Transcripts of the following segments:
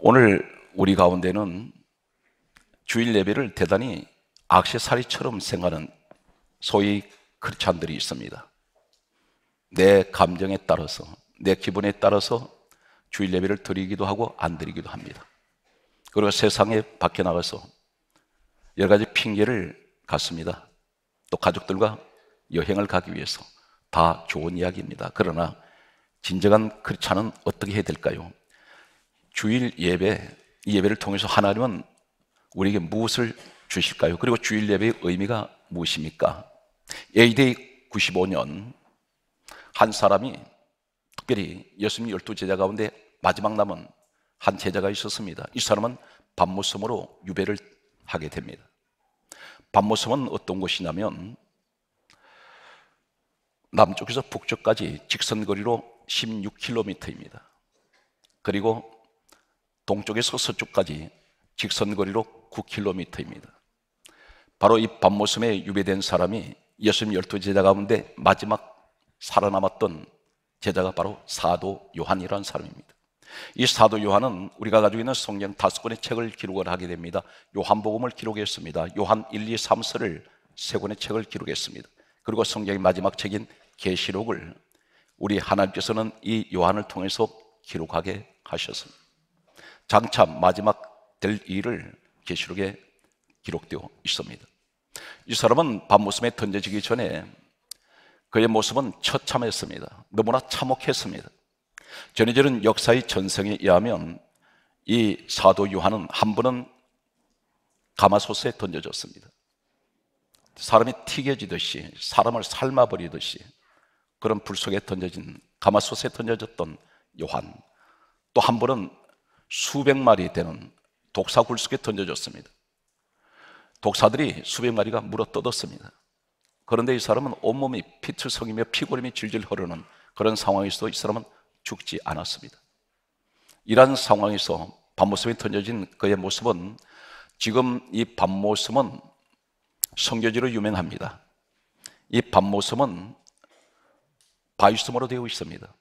오늘 우리 가운데는 주일 예배를 대단히 악세사리처럼 생각하는 소위 크리찬들이 있습니다. 내 감정에 따라서, 내 기분에 따라서 주일 예배를 드리기도 하고 안 드리기도 합니다. 그리고 세상에 밖에 나가서 여러 가지 핑계를 갖습니다. 또 가족들과 여행을 가기 위해서 다 좋은 이야기입니다. 그러나 진정한 크리찬은 어떻게 해야 될까요? 주일 예배, 이 예배를 통해서 하나님은 우리에게 무엇을 주실까요? 그리고 주일 예배의 의미가 무엇입니까? AD 95년 한 사람이 특별히 예수님 열두 제자 가운데 마지막 남은 한 제자가 있었습니다. 이 사람은 반모섬으로 유배를 하게 됩니다. 반모섬은 어떤 곳이냐면 남쪽에서 북쪽까지 직선 거리로 16km입니다. 그리고 동쪽에서 서쪽까지 직선 거리로 9km입니다. 바로 이 밤모섬에 유배된 사람이 예수님 열두 제자 가운데 마지막 살아남았던 제자가 바로 사도 요한이라는 사람입니다. 이 사도 요한은 우리가 가지고 있는 성경 다섯 권의 책을 기록을 하게 됩니다. 요한복음을 기록했습니다. 요한 1, 2, 3서를 세 권의 책을 기록했습니다. 그리고 성경의 마지막 책인 계시록을 우리 하나님께서는 이 요한을 통해서 기록하게 하셨습니다. 장참 마지막 될 일을 계시록에 기록되어 있습니다. 이 사람은 밤모습에 던져지기 전에 그의 모습은 처참했습니다. 너무나 참혹했습니다. 전해지는 역사의 전성에 의하면 이 사도 요한은 한 번은 가마솥에 던져졌습니다. 사람이 튀겨지듯이 사람을 삶아버리듯이 그런 불 속에 던져진 가마솥에 던져졌던 요한 또 한 번은 수백 마리 되는 독사 굴속에 던져졌습니다. 독사들이 수백 마리가 물어 뜯었습니다. 그런데 이 사람은 온몸이 피투성이며 피고름이 질질 흐르는 그런 상황에서도 이 사람은 죽지 않았습니다. 이러한 상황에서 반모습이 던져진 그의 모습은 지금 이반모습은 성교지로 유명합니다. 이반모습은 바위섬으로 되어 있습니다.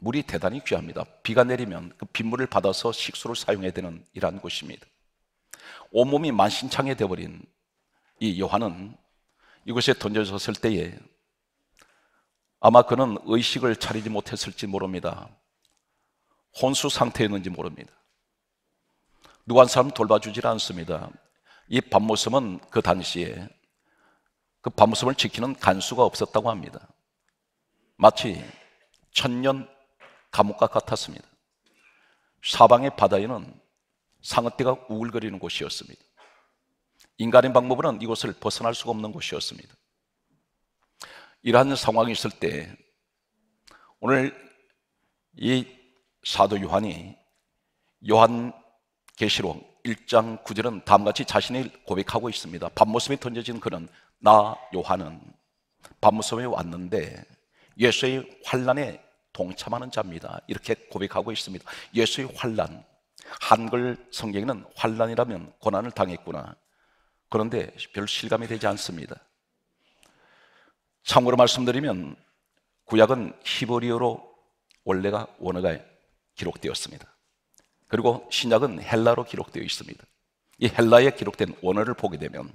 물이 대단히 귀합니다. 비가 내리면 그 빗물을 받아서 식수를 사용해야 되는 이러한 곳입니다. 온몸이 만신창이 되어버린 이 요한은 이곳에 던져졌을 때에 아마 그는 의식을 차리지 못했을지 모릅니다. 혼수 상태였는지 모릅니다. 누구 한 사람 돌봐주질 않습니다. 이밤모습은그 당시에 그밤모습을 지키는 간수가 없었다고 합니다. 마치 천년 감옥과 같았습니다. 사방의 바다에는 상어떼가 우글거리는 곳이었습니다. 인간의 방법으로는 이곳을 벗어날 수가 없는 곳이었습니다. 이러한 상황이 있을 때 오늘 이 사도 요한이 요한 계시록 1장 9절은 다음같이 자신이 고백하고 있습니다. 밤모습에 던져진 그는 나 요한은 밤모습에 왔는데 예수의 환란에 동참하는 자입니다. 이렇게 고백하고 있습니다. 예수의 환란. 한글 성경에는 환란이라면 고난을 당했구나. 그런데 별 실감이 되지 않습니다. 참고로 말씀드리면 구약은 히브리어로 원래가 원어가 기록되었습니다. 그리고 신약은 헬라로 기록되어 있습니다. 이 헬라에 기록된 원어를 보게 되면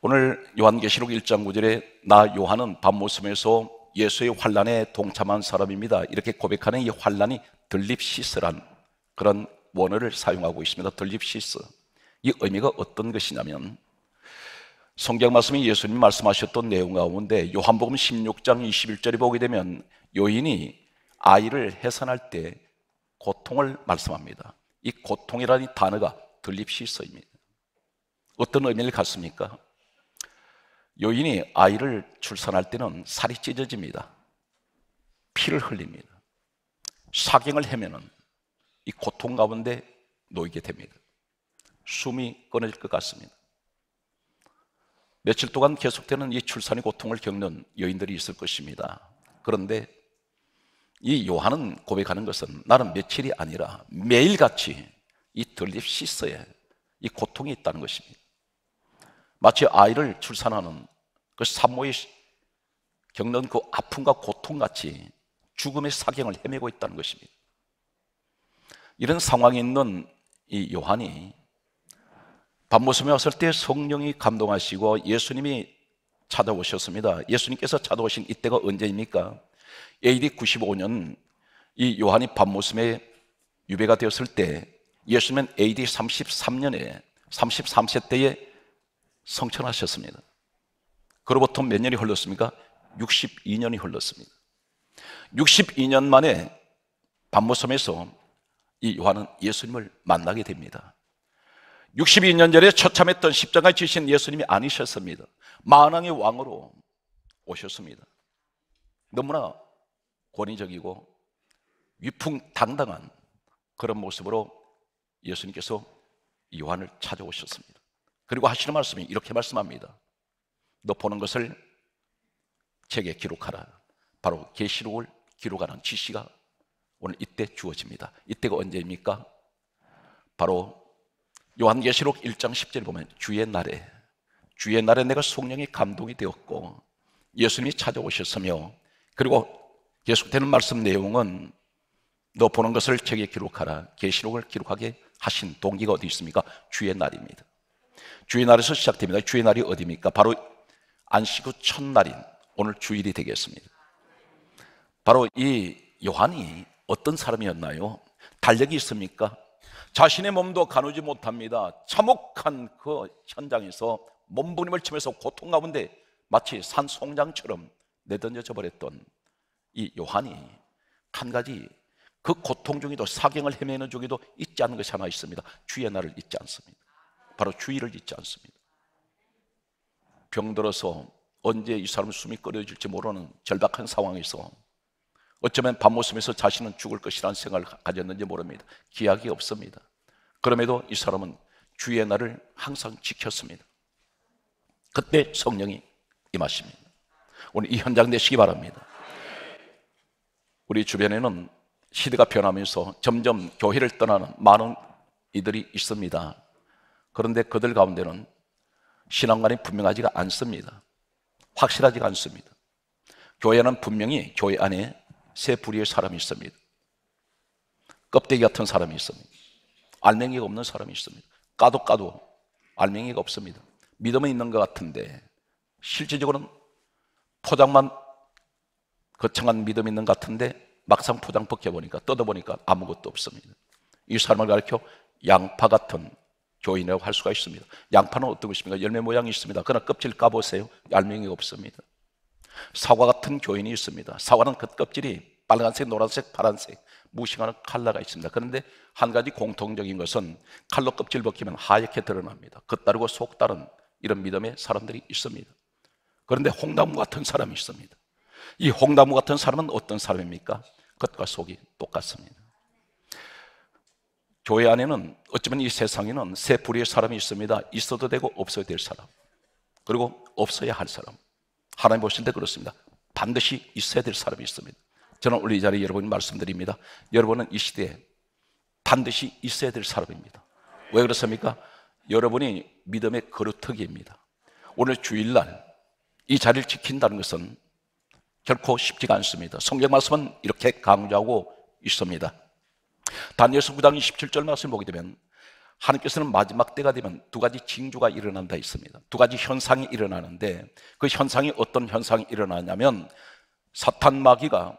오늘 요한계시록 1장 9절에 나 요한은 밤모습에서 예수의 환란에 동참한 사람입니다. 이렇게 고백하는 이 환란이 들립시스란 그런 원어를 사용하고 있습니다. 들립시스. 이 의미가 어떤 것이냐면 성경 말씀이 예수님 말씀하셨던 내용 가운데 요한복음 16장 21절에 보게 되면 요인이 아이를 해산할 때 고통을 말씀합니다. 이 고통이라는 단어가 들립시스입니다. 어떤 의미를 갖습니까? 여인이 아이를 출산할 때는 살이 찢어집니다. 피를 흘립니다. 사경을 헤매는 이 고통 가운데 놓이게 됩니다. 숨이 끊어질 것 같습니다. 며칠 동안 계속되는 이 출산의 고통을 겪는 여인들이 있을 것입니다. 그런데 이 요한은 고백하는 것은 나는 며칠이 아니라 매일같이 이 들립 시스에 이 고통이 있다는 것입니다. 마치 아이를 출산하는 그 산모의 겪는 그 아픔과 고통같이 죽음의 사경을 헤매고 있다는 것입니다. 이런 상황에 있는 이 요한이 밤모섬에 왔을 때 성령이 감동하시고 예수님이 찾아오셨습니다. 예수님께서 찾아오신 이때가 언제입니까? AD 95년 이 요한이 밤모섬에 유배가 되었을 때 예수님은 AD 33년에 33세 때에 성천하셨습니다. 그로부터 몇 년이 흘렀습니까? 62년이 흘렀습니다. 62년 만에 반모섬에서 이 요한은 예수님을 만나게 됩니다. 62년 전에 처참했던 십자가에 지신 예수님이 아니셨습니다. 만왕의 왕으로 오셨습니다. 너무나 권위적이고 위풍당당한 그런 모습으로 예수님께서 요한을 찾아오셨습니다. 그리고 하시는 말씀이 이렇게 말씀합니다. 너 보는 것을 책에 기록하라. 바로 계시록을 기록하는 지시가 오늘 이때 주어집니다. 이때가 언제입니까? 바로 요한계시록 1장 10절 보면 주의 날에 주의 날에 내가 성령이 감동이 되었고 예수님이 찾아오셨으며 그리고 계속되는 말씀 내용은 너 보는 것을 책에 기록하라. 계시록을 기록하게 하신 동기가 어디 있습니까? 주의 날입니다. 주의 날에서 시작됩니다. 주의 날이 어디입니까? 바로 안식후 첫날인 오늘 주일이 되겠습니다. 바로 이 요한이 어떤 사람이었나요? 달력이 있습니까? 자신의 몸도 가누지 못합니다. 참혹한 그 현장에서 몸부림을 치면서 고통 가운데 마치 산 송장처럼 내던져져 버렸던 이 요한이 한 가지 그 고통 중에도 사경을 헤매는 중에도 잊지 않는 것이 하나 있습니다. 주의 날을 잊지 않습니다. 바로 주의를 잊지 않습니다. 병들어서 언제 이 사람 숨이 끓여질지 모르는 절박한 상황에서 어쩌면 밤모습에서 자신은 죽을 것이라는 생각을 가졌는지 모릅니다. 기약이 없습니다. 그럼에도 이 사람은 주의 날을 항상 지켰습니다. 그때 성령이 임하십니다. 오늘 이 현장 되시기 바랍니다. 우리 주변에는 시대가 변하면서 점점 교회를 떠나는 많은 이들이 있습니다. 그런데 그들 가운데는 신앙관이 분명하지가 않습니다. 확실하지가 않습니다. 교회는 분명히 교회 안에 세 부류의 사람이 있습니다. 껍데기 같은 사람이 있습니다. 알맹이가 없는 사람이 있습니다. 까도 까도 알맹이가 없습니다. 믿음은 있는 것 같은데 실질적으로는 포장만 거창한 믿음 이 있는 것 같은데 막상 포장 벗겨보니까 뜯어보니까 아무것도 없습니다. 이 사람을 가르켜 양파 같은 교인이라고 할 수가 있습니다. 양파는 어떤 것입니까? 열매 모양이 있습니다. 그러나 껍질 까보세요. 얄명이 없습니다. 사과 같은 교인이 있습니다. 사과는 그 껍질이 빨간색, 노란색, 파란색 무시하는 칼라가 있습니다. 그런데 한 가지 공통적인 것은 칼로 껍질 벗기면 하얗게 드러납니다. 겉다르고 속다른 이런 믿음의 사람들이 있습니다. 그런데 홍나무 같은 사람이 있습니다. 이 홍나무 같은 사람은 어떤 사람입니까? 겉과 속이 똑같습니다. 교회 안에는 어쩌면 이 세상에는 세 부류의 사람이 있습니다. 있어도 되고 없어야 될 사람. 그리고 없어야 할 사람. 하나님 보실 때 그렇습니다. 반드시 있어야 될 사람이 있습니다. 저는 우리 이 자리에 여러분 말씀드립니다. 여러분은 이 시대에 반드시 있어야 될 사람입니다. 왜 그렇습니까? 여러분이 믿음의 거루터기입니다. 오늘 주일날 이 자리를 지킨다는 것은 결코 쉽지가 않습니다. 성경 말씀은 이렇게 강조하고 있습니다. 다니엘서 9장 27절 말씀을 보게 되면 하나님께서는 마지막 때가 되면 두 가지 징조가 일어난다 있습니다. 두 가지 현상이 일어나는데 그 현상이 어떤 현상이 일어나냐면 사탄 마귀가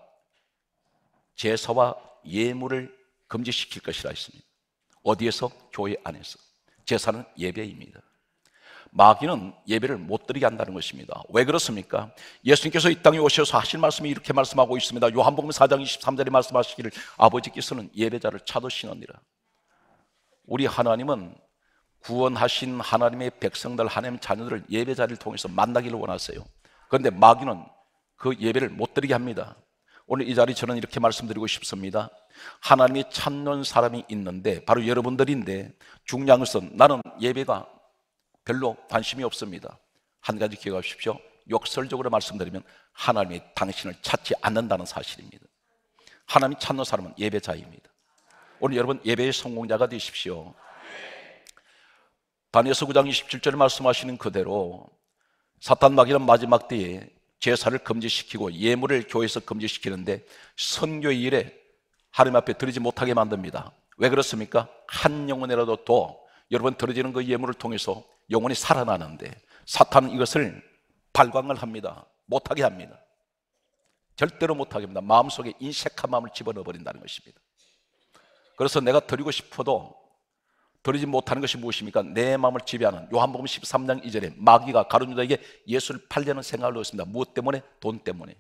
제사와 예물을 금지시킬 것이라 했습니다. 어디에서? 교회 안에서. 제사는 예배입니다. 마귀는 예배를 못 드리게 한다는 것입니다. 왜 그렇습니까? 예수님께서 이 땅에 오셔서 하실 말씀이 이렇게 말씀하고 있습니다. 요한복음 4장 23절에 말씀하시기를 아버지께서는 예배자를 찾으시느니라. 우리 하나님은 구원하신 하나님의 백성들, 하나님 자녀들을 예배자를 통해서 만나기를 원하세요. 그런데 마귀는 그 예배를 못 드리게 합니다. 오늘 이 자리 저는 이렇게 말씀드리고 싶습니다. 하나님이 찾는 사람이 있는데 바로 여러분들인데 중요한 것은 나는 예배가 별로 관심이 없습니다. 한 가지 기억하십시오. 역설적으로 말씀드리면 하나님이 당신을 찾지 않는다는 사실입니다. 하나님이 찾는 사람은 예배자입니다. 오늘 여러분 예배의 성공자가 되십시오. 다니엘서 9장 27절에 말씀하시는 그대로 사탄 마귀는 마지막 때에 제사를 금지시키고 예물을 교회에서 금지시키는데 선교의 일에 하나님 앞에 드리지 못하게 만듭니다. 왜 그렇습니까? 한 영혼이라도 더 여러분 드려지는 그 예물을 통해서 영혼이 살아나는데 사탄은 이것을 발광을 합니다. 못하게 합니다. 절대로 못하게 합니다. 마음속에 인색한 마음을 집어넣어 버린다는 것입니다. 그래서 내가 드리고 싶어도 드리지 못하는 것이 무엇입니까? 내 마음을 지배하는 요한복음 13장 2절에 마귀가 가론유다에게 예수를 팔려는 생각을 넣었습니다. 무엇 때문에? 돈 때문에.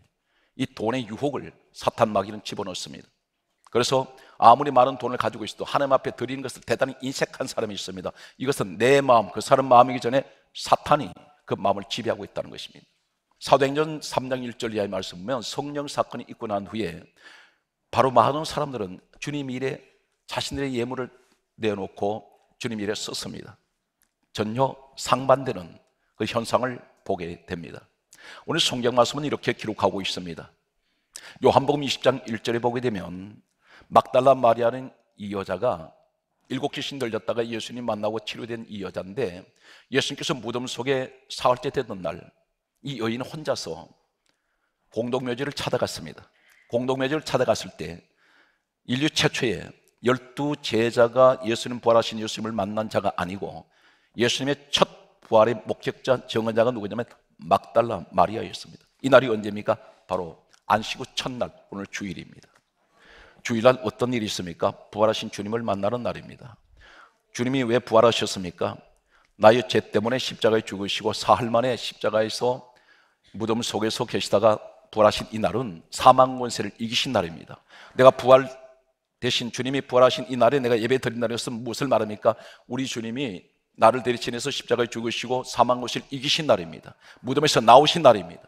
이 돈의 유혹을 사탄 마귀는 집어넣습니다. 그래서 아무리 많은 돈을 가지고 있어도 하나님 앞에 드리는 것을 대단히 인색한 사람이 있습니다. 이것은 내 마음, 그 사람 마음이기 전에 사탄이 그 마음을 지배하고 있다는 것입니다. 사도행전 3장 1절 이하의 말씀 보면 성령 사건이 있고 난 후에 바로 많은 사람들은 주님 일에 자신들의 예물을 내놓고 주님 일에 썼습니다. 전혀 상반되는 그 현상을 보게 됩니다. 오늘 성경 말씀은 이렇게 기록하고 있습니다. 요한복음 20장 1절에 보게 되면 막달라 마리아는 이 여자가 일곱 귀신 들렸다가 예수님 만나고 치료된 이 여자인데 예수님께서 무덤 속에 사흘째 되던 날 이 여인은 혼자서 공동묘지를 찾아갔습니다. 공동묘지를 찾아갔을 때 인류 최초의 열두 제자가 예수님 부활하신 예수님을 만난 자가 아니고 예수님의 첫 부활의 목격자 정언자가 누구냐면 막달라 마리아였습니다. 이날이 언제입니까? 바로 안식후 첫날 오늘 주일입니다. 주일날 어떤 일이 있습니까? 부활하신 주님을 만나는 날입니다. 주님이 왜 부활하셨습니까? 나의 죄 때문에 십자가에 죽으시고 사흘 만에 십자가에서 무덤 속에서 계시다가 부활하신 이 날은 사망 권세를 이기신 날입니다. 내가 부활 대신 주님이 부활하신 이 날에 내가 예배 드린 날이었으면 무엇을 말합니까? 우리 주님이 나를 대리친해서 십자가에 죽으시고 사망 권세를 이기신 날입니다. 무덤에서 나오신 날입니다.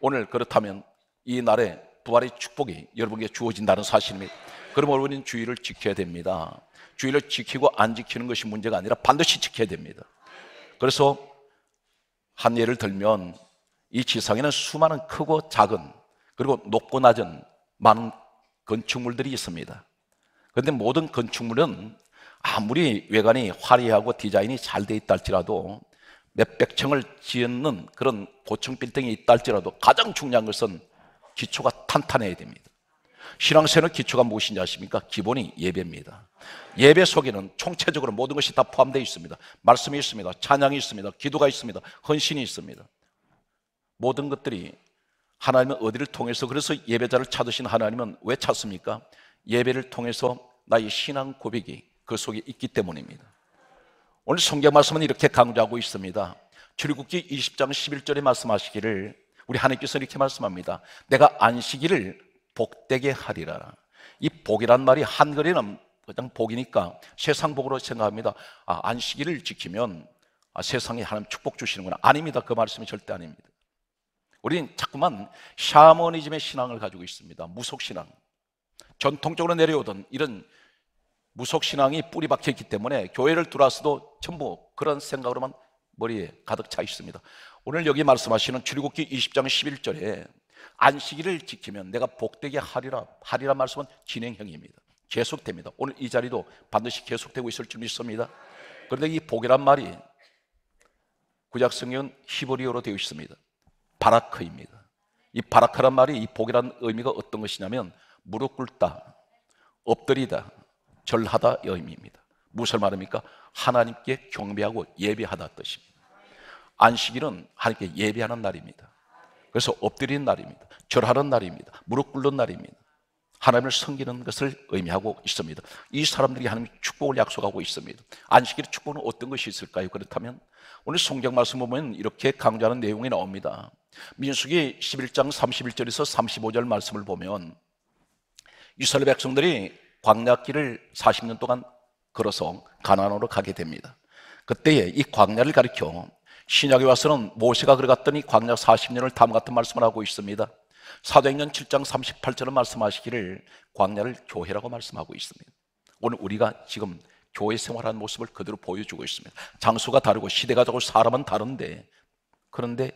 오늘 그렇다면 이 날에 부활의 축복이 여러분에게 주어진다는 사실입니다. 그러므 우리는 주의를 지켜야 됩니다. 주의를 지키고 안 지키는 것이 문제가 아니라 반드시 지켜야 됩니다. 그래서 한 예를 들면 이 지상에는 수많은 크고 작은 그리고 높고 낮은 많은 건축물들이 있습니다. 그런데 모든 건축물은 아무리 외관이 화려하고 디자인이 잘 돼 있다 할지라도 몇 백 층을 지은 그런 고층 빌딩이 있다 할지라도 가장 중요한 것은 기초가 탄탄해야 됩니다. 신앙생활 기초가 무엇인지 아십니까? 기본이 예배입니다. 예배 속에는 총체적으로 모든 것이 다 포함되어 있습니다. 말씀이 있습니다. 찬양이 있습니다. 기도가 있습니다. 헌신이 있습니다. 모든 것들이 하나님은 어디를 통해서 그래서 예배자를 찾으신 하나님은 왜 찾습니까? 예배를 통해서 나의 신앙 고백이 그 속에 있기 때문입니다. 오늘 성경 말씀은 이렇게 강조하고 있습니다. 출국기 20장 11절에 말씀하시기를 우리 하나님께서 이렇게 말씀합니다. 내가 안식일을 복되게 하리라. 이 복이란 말이 한글에는 그냥 복이니까 세상 복으로 생각합니다. 아, 안식일을 지키면 아, 세상에 하나님 축복 주시는구나. 아닙니다. 그 말씀이 절대 아닙니다. 우리는 자꾸만 샤머니즘의 신앙을 가지고 있습니다. 무속신앙. 전통적으로 내려오던 이런 무속신앙이 뿌리 박혀 있기 때문에 교회를 들어와서도 전부 그런 생각으로만 머리에 가득 차 있습니다. 오늘 여기 말씀하시는 출애굽기 20장 11절에 안식일을 지키면 내가 복되게 하리라 하리라 말씀은 진행형입니다. 계속됩니다. 오늘 이 자리도 반드시 계속되고 있을 줄 믿습니다. 그런데 이 복이란 말이 구약 성경은 히브리어로 되어 있습니다. 바라크입니다. 이 바라크란 말이 이복이란 의미가 어떤 것이냐면 무릎 꿇다, 엎드리다, 절하다 의미입니다. 무엇을 말입니까 하나님께 경배하고 예배하다 뜻입니다. 안식일은 하나님께 예배하는 날입니다. 그래서 엎드리는 날입니다. 절하는 날입니다. 무릎 꿇는 날입니다. 하나님을 섬기는 것을 의미하고 있습니다. 이 사람들이 하나님 축복을 약속하고 있습니다. 안식일의 축복은 어떤 것이 있을까요? 그렇다면 오늘 성경 말씀 보면 이렇게 강조하는 내용이 나옵니다. 민수기 11장 31절에서 35절 말씀을 보면 이스라엘 백성들이 광야길을 40년 동안 걸어서 가난으로 가게 됩니다. 그때에 이 광야를 가리켜 신약에 와서는 모세가 들어갔더니 광야 40년을 다음 같은 말씀을 하고 있습니다. 사도행전 7장 38절은 말씀하시기를 광야를 교회라고 말씀하고 있습니다. 오늘 우리가 지금 교회 생활하는 모습을 그대로 보여주고 있습니다. 장소가 다르고 시대가 다르고 사람은 다른데 그런데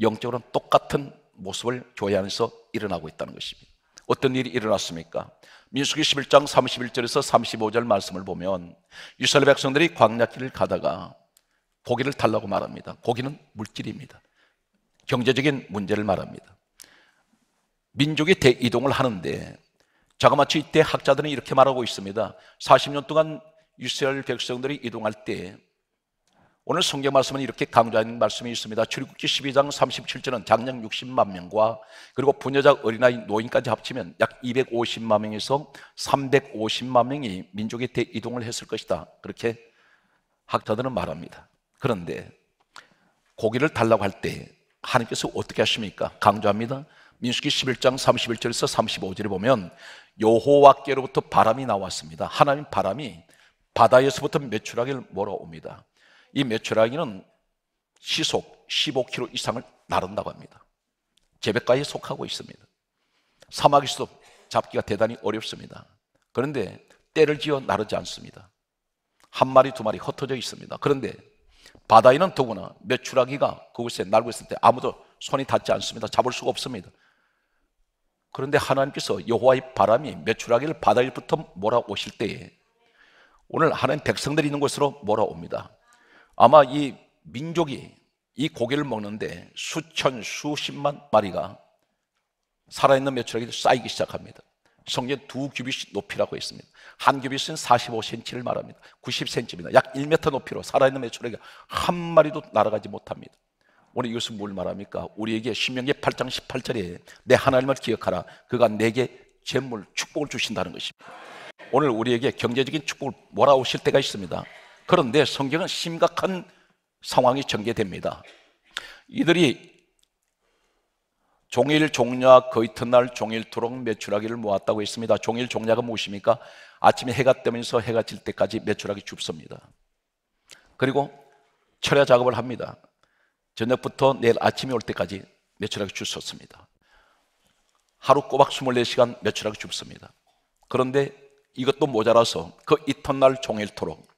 영적으로는 똑같은 모습을 교회 안에서 일어나고 있다는 것입니다. 어떤 일이 일어났습니까? 민수기 11장 31절에서 35절 말씀을 보면 유스라 백성들이 광야길을 가다가 고기를 달라고 말합니다. 고기는 물질입니다. 경제적인 문제를 말합니다. 민족이 대이동을 하는데 자그마치 이때 학자들은 이렇게 말하고 있습니다. 40년 동안 이스라엘 백성들이 이동할 때 오늘 성경 말씀은 이렇게 강조하는 말씀이 있습니다. 출국기 12장 37절은 장량 60만 명과 그리고 부녀자 어린아이 노인까지 합치면 약 250만 명에서 350만 명이 민족의 대이동을 했을 것이다. 그렇게 학자들은 말합니다. 그런데 고기를 달라고 할 때 하나님께서 어떻게 하십니까? 강조합니다. 민수기 11장 31절에서 35절에 보면 여호와께로부터 바람이 나왔습니다. 하나님 바람이 바다에서부터 메추라기를 몰아옵니다. 이 메추라기는 시속 15km 이상을 나른다고 합니다. 재배가에 속하고 있습니다. 사막에서도 잡기가 대단히 어렵습니다. 그런데 때를 지어 나르지 않습니다. 한 마리 두 마리 흩어져 있습니다. 그런데 바다에는 더구나 메추라기가 그곳에 날고 있을 때 아무도 손이 닿지 않습니다. 잡을 수가 없습니다. 그런데 하나님께서 여호와의 바람이 메추라기를 바다일부터 몰아오실 때에 오늘 하나님 백성들이 있는 곳으로 몰아옵니다. 아마 이 민족이 이 고기를 먹는데 수천 수십만 마리가 살아있는 메추라기를 쌓이기 시작합니다. 성경 두 규빗 높이라고 있습니다. 한 규빗은 45cm를 말합니다. 90cm입니다. 약 1m 높이로 살아있는 매출액이한 마리도 날아가지 못합니다. 오늘 이것은 뭘 말합니까? 우리에게 신명기 8장 18절에 내 하나님을 기억하라. 그가 내게 재물 축복을 주신다는 것입니다. 오늘 우리에게 경제적인 축복을 몰아오실 때가 있습니다. 그런데 성경은 심각한 상황이 전개됩니다. 이들이 종일 종략 거의 튿날 종일토록 매출하기를 모았다고 했습니다. 종일 종략가 무엇입니까? 아침에 해가 뜨면서 해가 질 때까지 매출하기 줍습니다. 그리고 철야 작업을 합니다. 저녁부터 내일 아침에 올 때까지 매출하기 줍었습니다. 하루 꼬박 24시간 매출하기 줍습니다. 그런데 이것도 모자라서 그 이튿날 종일토록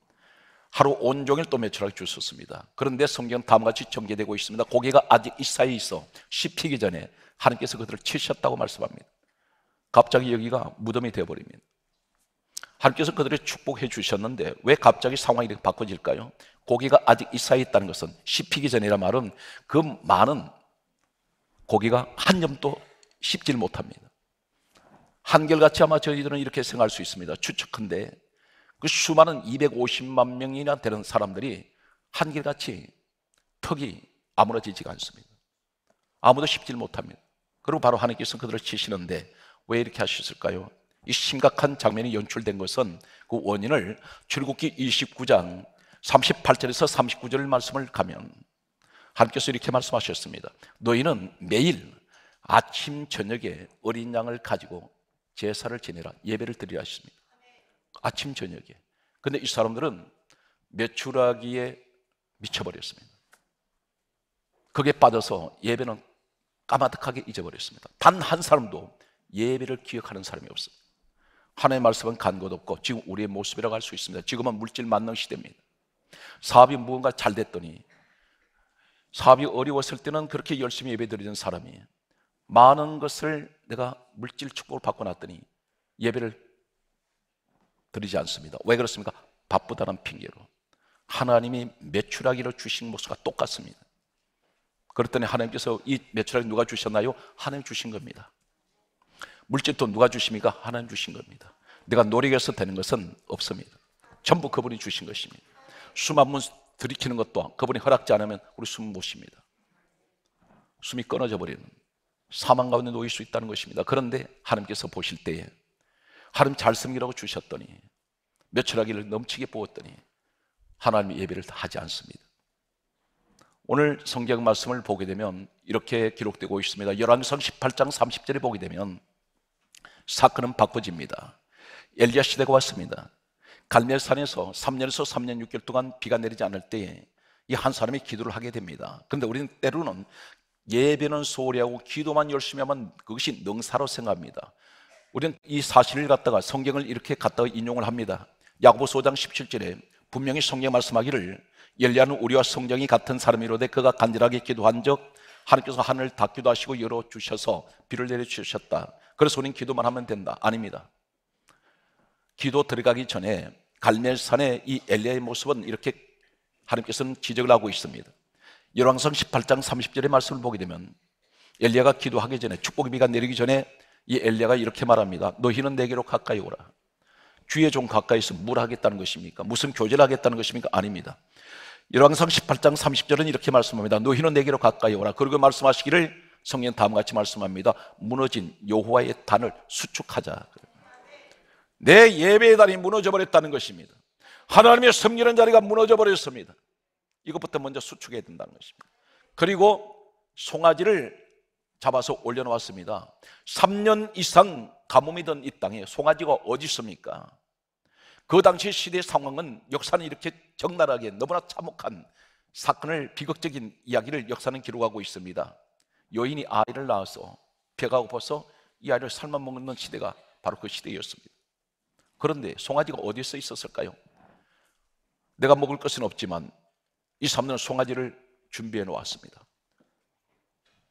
하루 온종일 또 매출하게 주셨습니다. 그런데 성경 은 다음같이 과 전개되고 있습니다. 고개가 아직 이 사이에 있어 씹히기 전에 하나님께서 그들을 치셨다고 말씀합니다. 갑자기 여기가 무덤이 되어버립니다. 하나님께서 그들을 축복해 주셨는데 왜 갑자기 상황이 이렇게 바꿔질까요? 고기가 아직 이 사이에 있다는 것은 씹히기 전이라 말은 그 많은 고기가 한 점도 씹질 못합니다. 한결같이 아마 저희들은 이렇게 생각할 수 있습니다. 추측한데 그 수많은 250만 명이나 되는 사람들이 한결같이 턱이 아무렇지지가 않습니다. 아무도 씹질 못합니다. 그리고 바로 하나님께서 그들을 치시는데 왜 이렇게 하셨을까요? 이 심각한 장면이 연출된 것은 그 원인을 출국기 29장 38절에서 39절 말씀을 가면 하나님께서 이렇게 말씀하셨습니다. 너희는 매일 아침 저녁에 어린 양을 가지고 제사를 지내라 예배를 드리라 하십니다. 아침 저녁에. 근데 이 사람들은 매출하기에 미쳐버렸습니다. 그게 빠져서 예배는 까마득하게 잊어버렸습니다. 단 한 사람도 예배를 기억하는 사람이 없습니다. 하나의 말씀은 간 곳 없고 지금 우리의 모습이라고 할 수 있습니다. 지금은 물질 만능 시대입니다. 사업이 무언가 잘 됐더니 사업이 어려웠을 때는 그렇게 열심히 예배드리는 사람이 많은 것을 내가 물질 축복을 받고 났더니 예배를 드리지 않습니다. 왜 그렇습니까? 바쁘다는 핑계로. 하나님이 매출하기로 주신 모습과 똑같습니다. 그랬더니 하나님께서 이 매출하기 누가 주셨나요? 하나님 주신 겁니다. 물질도 누가 주십니까? 하나님 주신 겁니다. 내가 노력해서 되는 것은 없습니다. 전부 그분이 주신 것입니다. 숨 한 번 들이키는 것도 그분이 허락지 않으면 우리 숨못 쉽니다. 숨이 끊어져 버리는 사망 가운데 놓일 수 있다는 것입니다. 그런데 하나님께서 보실 때에 하나님 잘 섬기라고 주셨더니 며칠하기를 넘치게 보았더니 하나님 예배를 하지 않습니다. 오늘 성경 말씀을 보게 되면 이렇게 기록되고 있습니다. 열왕기 18장 30절에 보게 되면 사건은 바꿔집니다. 엘리야 시대가 왔습니다. 갈멜산에서 3년에서 3년 6개월 동안 비가 내리지 않을 때에 이한 사람이 기도를 하게 됩니다. 그런데 우리는 때로는 예배는 소홀히 하고 기도만 열심히 하면 그것이 능사로 생각합니다. 우리는 이 사실을 갖다가 성경을 이렇게 갖다가 인용을 합니다. 야고보서 5장 17절에 분명히 성경 말씀하기를 엘리야는 우리와 성경이 같은 사람이로되 그가 간절하게 기도한 적 하나님께서 하늘을 닫기도 하시고 열어 주셔서 비를 내려 주셨다. 그래서 우리는 기도만 하면 된다. 아닙니다. 기도 들어가기 전에 갈멜산의 이 엘리야의 모습은 이렇게 하나님께서는 기적을 하고 있습니다. 열왕상 18장 30절의 말씀을 보게 되면 엘리야가 기도하기 전에 축복의 비가 내리기 전에 이 엘리야가 이렇게 말합니다. 너희는 내게로 가까이 오라. 주의 종 가까이서 뭘 하겠다는 것입니까? 무슨 교제를 하겠다는 것입니까? 아닙니다. 열왕상 18장 30절은 이렇게 말씀합니다. 너희는 내게로 가까이 오라. 그리고 말씀하시기를 성령 다음 같이 말씀합니다. 무너진 여호와의 단을 수축하자. 내 예배의 단이 무너져 버렸다는 것입니다. 하나님의 섬기는 자리가 무너져 버렸습니다. 이것부터 먼저 수축해야 된다는 것입니다. 그리고 송아지를 잡아서 올려놓았습니다. 3년 이상 가뭄이던 이 땅에 송아지가 어디 있습니까? 그 당시 시대 상황은 역사는 이렇게 적나라하게 너무나 참혹한 사건을 비극적인 이야기를 역사는 기록하고 있습니다. 여인이 아이를 낳아서 배가 고파서 이 아이를 삶아 먹는 시대가 바로 그 시대였습니다. 그런데 송아지가 어디서 있었을까요? 내가 먹을 것은 없지만 이삼년 송아지를 준비해 놓았습니다.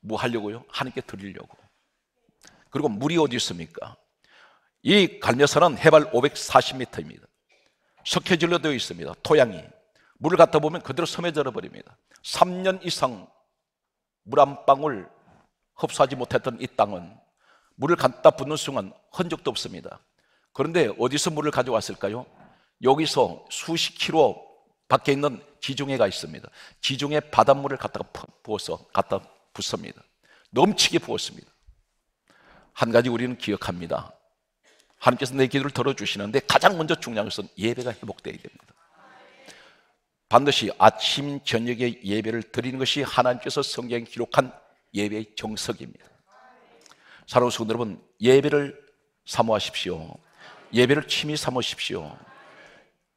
뭐 하려고요? 하나님께 드리려고. 그리고 물이 어디 있습니까? 이 갈매산은 해발 540m입니다. 석회질로 되어 있습니다. 토양이. 물을 갖다 보면 그대로 섬에 절어버립니다. 3년 이상 물 한 방울 흡수하지 못했던 이 땅은 물을 갖다 붓는 순간 흔적도 없습니다. 그런데 어디서 물을 가져왔을까요? 여기서 수십 킬로 밖에 있는 지중해가 있습니다. 지중해 바닷물을 갖다가 부어서 갖다 붙습니다. 넘치게 부었습니다. 한 가지 우리는 기억합니다. 하나님께서 내 기도를 들어주시는데 가장 먼저 중요한 것은 예배가 회복되어야 됩니다. 반드시 아침, 저녁에 예배를 드리는 것이 하나님께서 성경에 기록한 예배의 정석입니다. 사랑하는 성도 여러분, 예배를 사모하십시오. 예배를 취미 삼으십시오.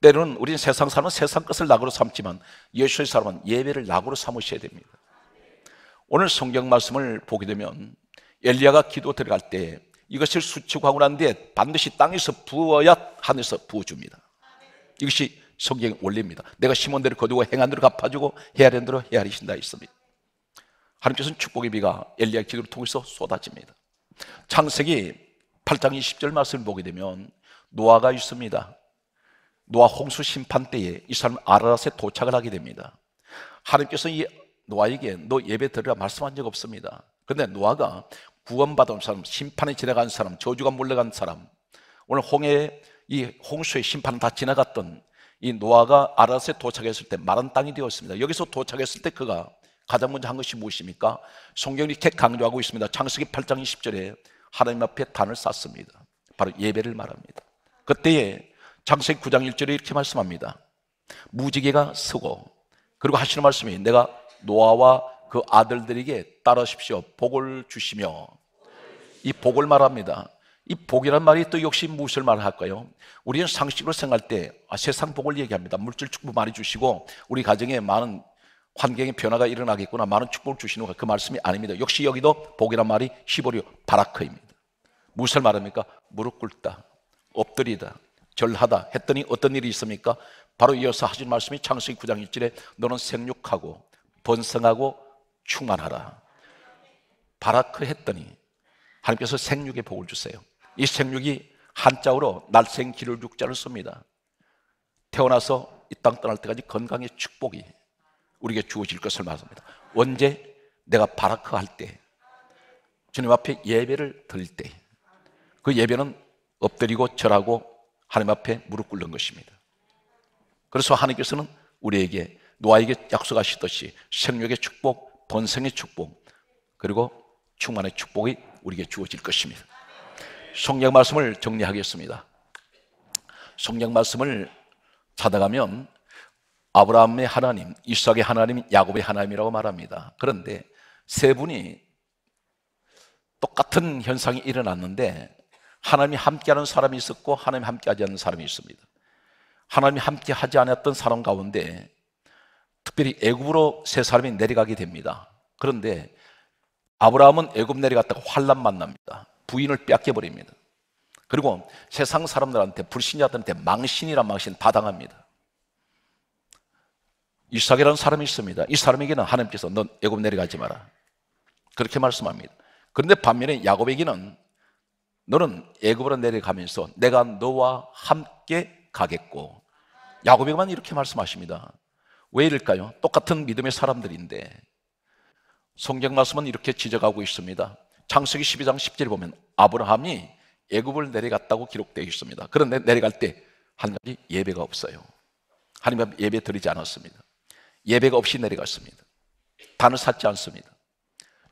때로는 우리는 세상 사람은 세상 것을 낙으로 삼지만 예수의 사람은 예배를 낙으로 삼으셔야 됩니다. 오늘 성경 말씀을 보게 되면 엘리야가 기도 들어갈 때 이것을 수축하고 난 뒤에 반드시 땅에서 부어야 하늘에서 부어줍니다. 이것이 성경의 원리입니다. 내가 심은 대로 거두고 행한 대로 갚아주고 헤아린 대로 헤아리신다 했습니다. 하나님께서는 축복의 비가 엘리야 기도를 통해서 쏟아집니다. 창세기 8장 20절 말씀을 보게 되면 노아가 있습니다. 노아 홍수 심판 때에 이 사람 아라랏에 도착을 하게 됩니다. 하나님께서 이 노아에게 너 예배 드리라 말씀한 적 없습니다. 근데 노아가 구원받은 사람, 심판에 지나간 사람, 저주가 몰려간 사람, 오늘 홍해 이 홍수의 심판은 다 지나갔던 이 노아가 아라스에 도착했을 때 마른 땅이 되었습니다. 여기서 도착했을 때 그가 가장 먼저 한 것이 무엇입니까? 성경이 이렇게 강조하고 있습니다. 창세기 8장 20절에 하나님 앞에 단을 쌓습니다. 바로 예배를 말합니다. 그때에 창세기 9장 1절에 이렇게 말씀합니다. 무지개가 서고 그리고 하시는 말씀이 내가 노아와 그 아들들에게 따르십시오. 복을 주시며 이 복을 말합니다. 이 복이란 말이 또 역시 무엇을 말할까요? 우리는 상식으로 생각할 때 아, 세상 복을 얘기합니다. 물질 축복 많이 주시고 우리 가정에 많은 환경의 변화가 일어나겠구나 많은 축복을 주시는 것 그 말씀이 아닙니다. 역시 여기도 복이란 말이 히보리어 바라크입니다. 무엇을 말합니까? 무릎 꿇다, 엎드리다, 절하다 했더니 어떤 일이 있습니까? 바로 이어서 하신 말씀이 창세기 9장 1절에 너는 생육하고 번성하고 충만하라. 바라크 했더니 하나님께서 생육의 복을 주세요. 이 생육이 한자어로 날생 길을 죽자를 씁니다. 태어나서 이 땅 떠날 때까지 건강의 축복이 우리에게 주어질 것을 말합니다. 언제 내가 바라크 할 때, 주님 앞에 예배를 드릴 때, 그 예배는 엎드리고 절하고 하나님 앞에 무릎 꿇는 것입니다. 그래서 하나님께서는 우리에게 노아에게 약속하시듯이 생육의 축복, 번성의 축복, 그리고 충만의 축복이 우리에게 주어질 것입니다. 성경 말씀을 정리하겠습니다. 성경 말씀을 찾아가면 아브라함의 하나님, 이삭의 하나님, 야곱의 하나님이라고 말합니다. 그런데 세 분이 똑같은 현상이 일어났는데 하나님이 함께하는 사람이 있었고 하나님이 함께하지 않는 사람이 있습니다. 하나님이 함께하지 않았던 사람 가운데 특별히 애굽으로 세 사람이 내려가게 됩니다. 그런데 아브라함은 애굽 내려갔다가 환란 만납니다. 부인을 뺏겨버립니다. 그리고 세상 사람들한테 불신자들한테 망신이란 망신 다당합니다 이삭이라는 사람이 있습니다. 이 사람에게는 하나님께서 넌 애굽 내려가지 마라. 그렇게 말씀합니다. 그런데 반면에 야곱에게는 너는 애굽으로 내려가면서 내가 너와 함께 가겠고 야곱에게만 이렇게 말씀하십니다. 왜 이럴까요? 똑같은 믿음의 사람들인데 성경 말씀은 이렇게 지적하고 있습니다. 창세기 12장 10절 보면 아브라함이 애굽을 내려갔다고 기록되어 있습니다. 그런데 내려갈 때 하나님이 예배가 없어요. 하나님 앞 예배 드리지 않았습니다. 예배가 없이 내려갔습니다. 단을 찾지 않습니다.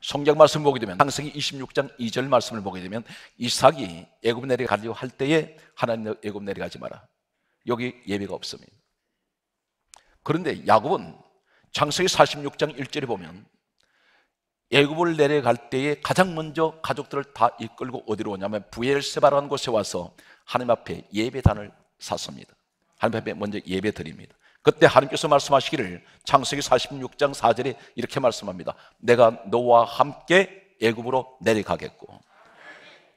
성경 말씀 보게 되면 창세기 26장 2절 말씀을 보게 되면 이삭이 애굽 내려가려고 할 때에 하나님 애굽 내려가지 마라. 여기 예배가 없습니다. 그런데 야곱은 창세기 46장 1절에 보면 애굽을 내려갈 때에 가장 먼저 가족들을 다 이끌고 어디로 오냐면 부엘세바라는 곳에 와서 하나님 앞에 예배단을 샀습니다. 하나님 앞에 먼저 예배 드립니다. 그때 하나님께서 말씀하시기를 창세기 46장 4절에 이렇게 말씀합니다. 내가 너와 함께 애굽으로 내려가겠고.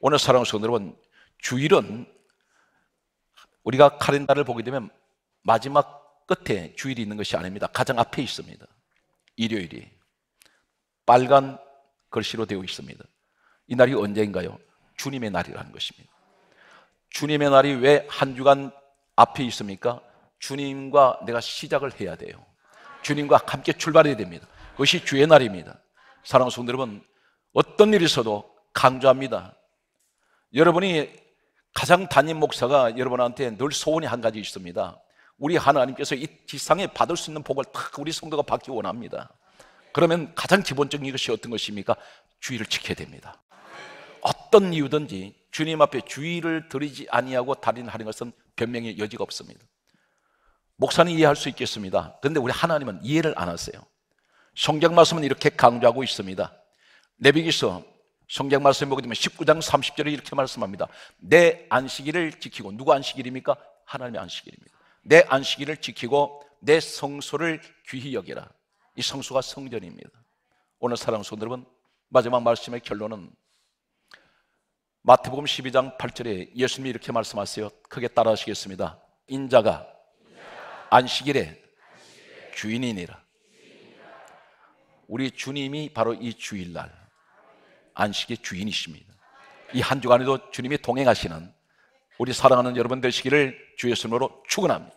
오늘 사랑하는 성 여러분, 주일은 우리가 카렌다를 보게 되면 마지막 끝에 주일이 있는 것이 아닙니다. 가장 앞에 있습니다. 일요일이 빨간 글씨로 되어 있습니다. 이 날이 언제인가요? 주님의 날이라는 것입니다. 주님의 날이 왜 한 주간 앞에 있습니까? 주님과 내가 시작을 해야 돼요. 주님과 함께 출발해야 됩니다. 그것이 주의 날입니다. 사랑하는 성도 여러분, 어떤 일이 있어도 강조합니다. 여러분이 가장 담임 목사가 여러분한테 늘 소원이 한 가지 있습니다. 우리 하나님께서 이 지상에 받을 수 있는 복을 다 우리 성도가 받기 원합니다. 그러면 가장 기본적인 것이 어떤 것입니까? 주의를 지켜야 됩니다. 어떤 이유든지 주님 앞에 주의를 드리지 아니하고 달인하는 것은 변명의 여지가 없습니다. 목사는 이해할 수 있겠습니다. 그런데 우리 하나님은 이해를 안 하세요. 성경 말씀은 이렇게 강조하고 있습니다. 레비기서 성경 말씀 보게 되면 19장 30절에 이렇게 말씀합니다. 내 안식일을 지키고 누구 안식일입니까? 하나님의 안식일입니다. 내 안식일을 지키고 내 성소를 귀히 여기라. 이 성소가 성전입니다. 오늘 사랑스러 여러분, 마지막 말씀의 결론은 마태복음 12장 8절에 예수님이 이렇게 말씀하세요. 크게 따라하시겠습니다. 인자가 안식일에 주인이니라. 우리 주님이 바로 이 주일날 안식의 주인이십니다. 이 한 주간에도 주님이 동행하시는 우리 사랑하는 여러분 되시기를 주 예수님으로 축원합니다.